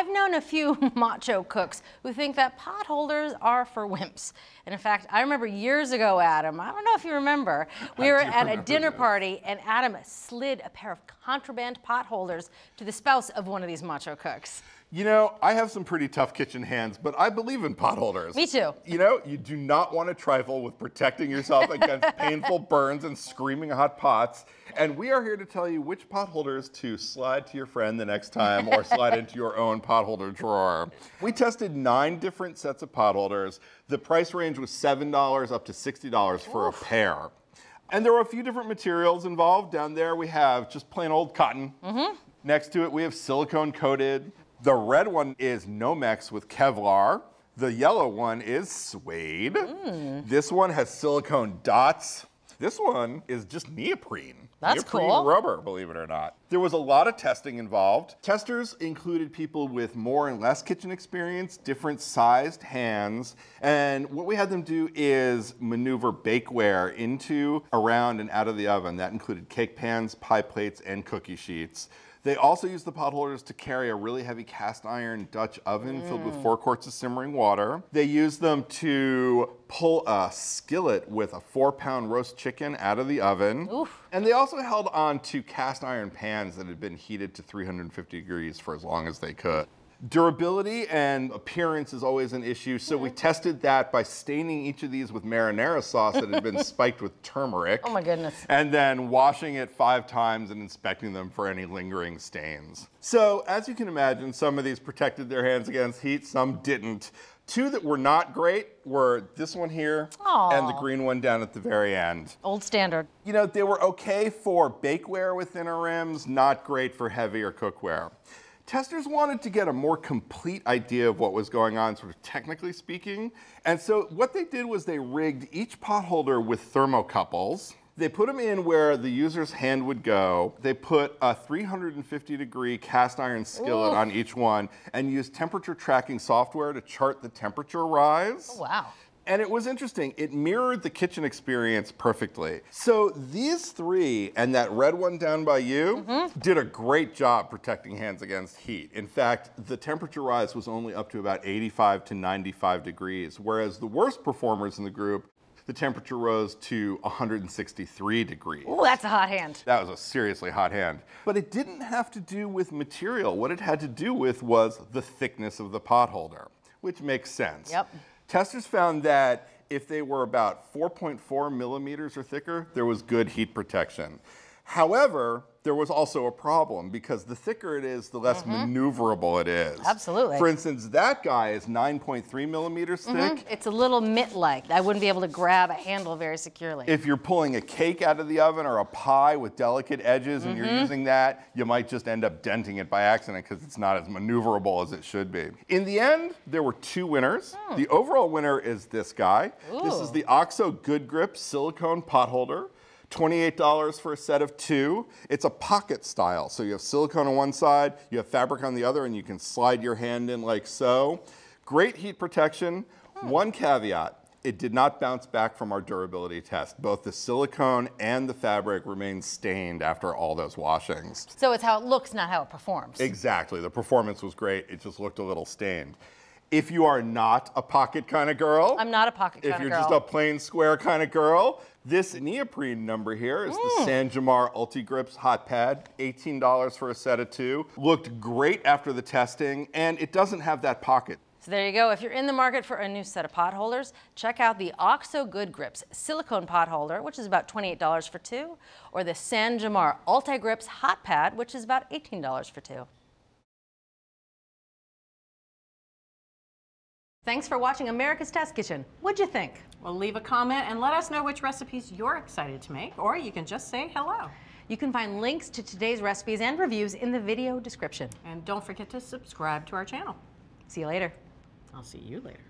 I've known a few macho cooks who think that potholders are for wimps. And in fact, I remember years ago, Adam, I don't know if you remember, we I were at a dinner that. party and Adam slid a pair of contraband potholders to the spouse of one of these macho cooks. You know, I have some pretty tough kitchen hands, but I believe in potholders. Me too. You know, you do not want to trifle with protecting yourself against painful burns and screaming hot pots. And we are here to tell you which potholders to slide to your friend the next time or slide into your own pot potholder drawer. We tested nine different sets of potholders. The price range was $7 up to $60 for a pair. And there were a few different materials involved. Down there we have just plain old cotton. Mm -hmm. Next to it we have silicone coated. The red one is Nomex with Kevlar. The yellow one is suede. Mm. This one has silicone dots. This one is just neoprene. That's neoprene cool. rubber, believe it or not. There was a lot of testing involved. Testers included people with more and less kitchen experience, different sized hands, and what we had them do is maneuver bakeware into, around, and out of the oven. That included cake pans, pie plates, and cookie sheets. They also use the pot holders to carry a really heavy cast iron Dutch oven mm. filled with mm. four quarts of simmering water. They use them to pull a skillet with a four pound roast chicken out of the oven. Oof. And they also held on to cast iron pans that had been heated to 350 degrees for as long as they could. Durability and appearance is always an issue, so we tested that by staining each of these with marinara sauce that had been spiked with turmeric. Oh my goodness. And then washing it five times and inspecting them for any lingering stains. So, as you can imagine, some of these protected their hands against heat, some didn't. Two that were not great were this one here Aww. and the green one down at the very end. Old standard. You know, they were okay for bakeware with inner rims, not great for heavier cookware. Testers wanted to get a more complete idea of what was going on, sort of technically speaking. And so what they did was they rigged each potholder with thermocouples. They put them in where the user's hand would go. They put a 350 degree cast iron skillet Ooh. on each one and used temperature tracking software to chart the temperature rise. Oh, wow. And it was interesting. It mirrored the kitchen experience perfectly. So these three and that red one down by you mm -hmm. did a great job protecting hands against heat. In fact, the temperature rise was only up to about 85 to 95 degrees, whereas the worst performers in the group the temperature rose to 163 degrees. Oh, that's a hot hand. That was a seriously hot hand. But it didn't have to do with material. What it had to do with was the thickness of the potholder, which makes sense. Yep. Testers found that if they were about 4.4 millimeters or thicker, there was good heat protection. However, there was also a problem because the thicker it is, the less mm -hmm. maneuverable it is. Absolutely. For instance, that guy is 9.3 millimeters mm-hmm. thick. Mm -hmm. It's a little mitt-like. I wouldn't be able to grab a handle very securely. If you're pulling a cake out of the oven or a pie with delicate edges and mm -hmm. you're mm-hmm. using that, you might just end up denting it by accident because it's not as maneuverable as it should be. In the end, there were two winners. Hmm. The overall winner is this guy. Ooh. This is the OXO Good Grip Silicone Pot Holder. $28 for a set of two. It's a pocket style, so you have silicone on one side, you have fabric on the other, and you can slide your hand in like so. Great heat protection. Hmm. One caveat, it did not bounce back from our durability test. Both the silicone and the fabric remain stained after all those washings. So it's how it looks, not how it performs. Exactly. The performance was great. It just looked a little stained if you are not a pocket kind of girl. I'm not a pocket kind of girl. If you're just a plain square kind of girl, this neoprene number here is mm. the Sanjamar UltiGrips Hot Pad, $18 for a set of two. Looked great after the testing, and it doesn't have that pocket. So there you go. If you're in the market for a new set of potholders, check out the OXO Good Grips silicone potholder, which is about $28 for two, or the Sanjamar UltiGrips Hot Pad, which is about $18 for two. Thanks for watching America's Test Kitchen. What'd you think? Well, leave a comment and let us know which recipes you're excited to make, or you can just say hello. You can find links to today's recipes and reviews in the video description. And don't forget to subscribe to our channel. See you later. I'll see you later.